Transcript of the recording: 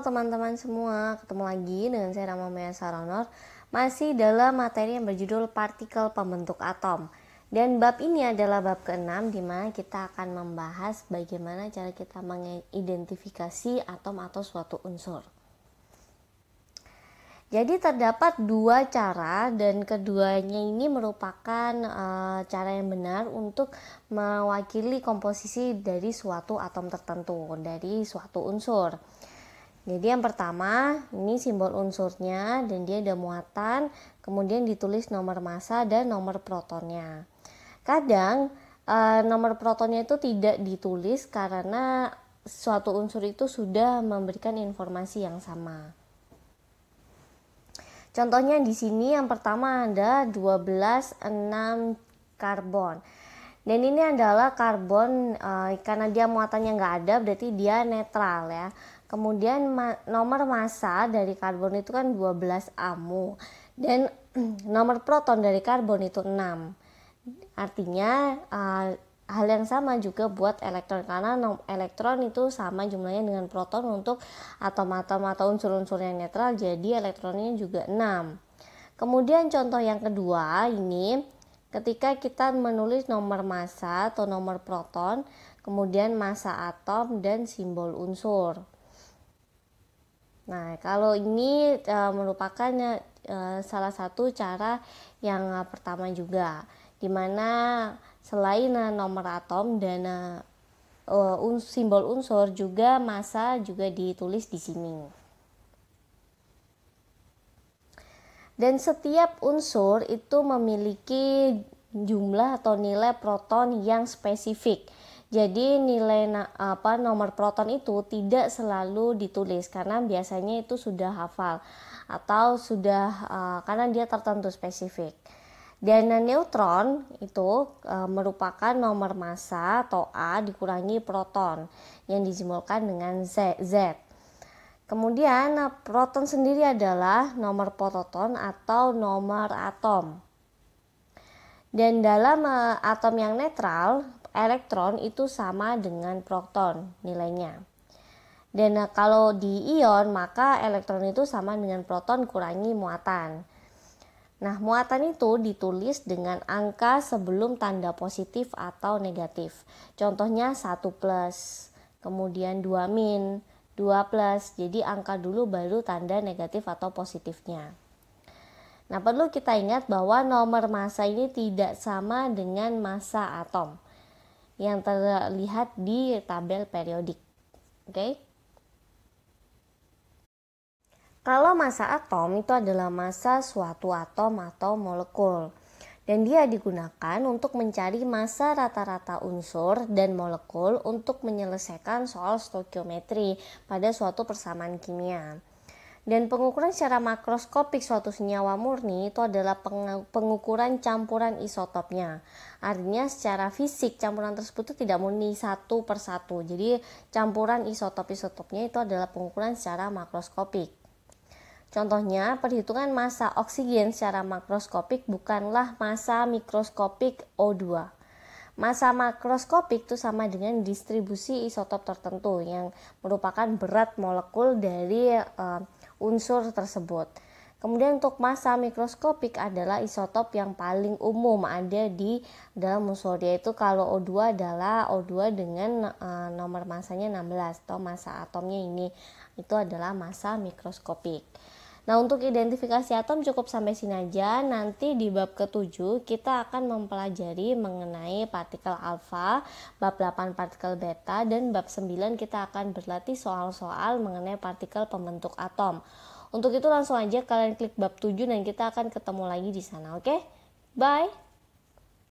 teman-teman semua, ketemu lagi dengan saya Rama Maya Saronor Masih dalam materi yang berjudul partikel pembentuk atom Dan bab ini adalah bab ke-6 di mana kita akan membahas bagaimana cara kita mengidentifikasi atom atau suatu unsur jadi terdapat dua cara dan keduanya ini merupakan e, cara yang benar untuk mewakili komposisi dari suatu atom tertentu, dari suatu unsur. Jadi yang pertama, ini simbol unsurnya dan dia ada muatan, kemudian ditulis nomor massa dan nomor protonnya. Kadang e, nomor protonnya itu tidak ditulis karena suatu unsur itu sudah memberikan informasi yang sama. Contohnya di sini yang pertama ada 12 karbon. Dan ini adalah karbon uh, karena dia muatannya nggak ada berarti dia netral ya. Kemudian ma nomor massa dari karbon itu kan 12 amu dan nomor proton dari karbon itu 6. Artinya uh, hal yang sama juga buat elektron karena elektron itu sama jumlahnya dengan proton untuk atom-atom atau unsur unsur yang netral jadi elektronnya juga 6. Kemudian contoh yang kedua ini Ketika kita menulis nomor massa atau nomor proton, kemudian massa atom dan simbol unsur. Nah, kalau ini e, merupakan e, salah satu cara yang e, pertama juga, di mana selain e, nomor atom dan e, un, simbol unsur juga massa juga ditulis di sini. Dan setiap unsur itu memiliki jumlah atau nilai proton yang spesifik. Jadi nilai apa nomor proton itu tidak selalu ditulis karena biasanya itu sudah hafal atau sudah uh, karena dia tertentu spesifik. Dan neutron itu e, merupakan nomor massa atau A dikurangi proton yang dijumlahkan dengan Z. Z. Kemudian eh, proton sendiri adalah nomor proton atau nomor atom. Dan dalam eh, atom yang netral, elektron itu sama dengan proton nilainya. Dan eh, kalau di ion maka elektron itu sama dengan proton kurangi muatan. Nah, muatan itu ditulis dengan angka sebelum tanda positif atau negatif. Contohnya 1 plus, kemudian 2 min, plus Jadi angka dulu baru tanda negatif atau positifnya. Nah, perlu kita ingat bahwa nomor massa ini tidak sama dengan massa atom yang terlihat di tabel periodik. Oke. Okay? Kalau massa atom itu adalah massa suatu atom atau molekul dan dia digunakan untuk mencari masa rata-rata unsur dan molekul untuk menyelesaikan soal stoikiometri pada suatu persamaan kimia. Dan pengukuran secara makroskopik suatu senyawa murni itu adalah pengukuran campuran isotopnya. Artinya secara fisik campuran tersebut itu tidak murni satu persatu. Jadi campuran isotop-isotopnya itu adalah pengukuran secara makroskopik. Contohnya, perhitungan massa oksigen secara makroskopik bukanlah massa mikroskopik O2. Massa makroskopik itu sama dengan distribusi isotop tertentu yang merupakan berat molekul dari uh, unsur tersebut. Kemudian untuk massa mikroskopik adalah isotop yang paling umum ada di dalam unsur yaitu kalau O2 adalah O2 dengan uh, nomor massanya 16 atau massa atomnya ini itu adalah massa mikroskopik. Nah, untuk identifikasi atom cukup sampai sini aja. Nanti di bab ke-7 kita akan mempelajari mengenai partikel alfa, bab 8 partikel beta dan bab 9 kita akan berlatih soal-soal mengenai partikel pembentuk atom. Untuk itu langsung aja kalian klik bab 7 dan kita akan ketemu lagi di sana, oke? Okay? Bye.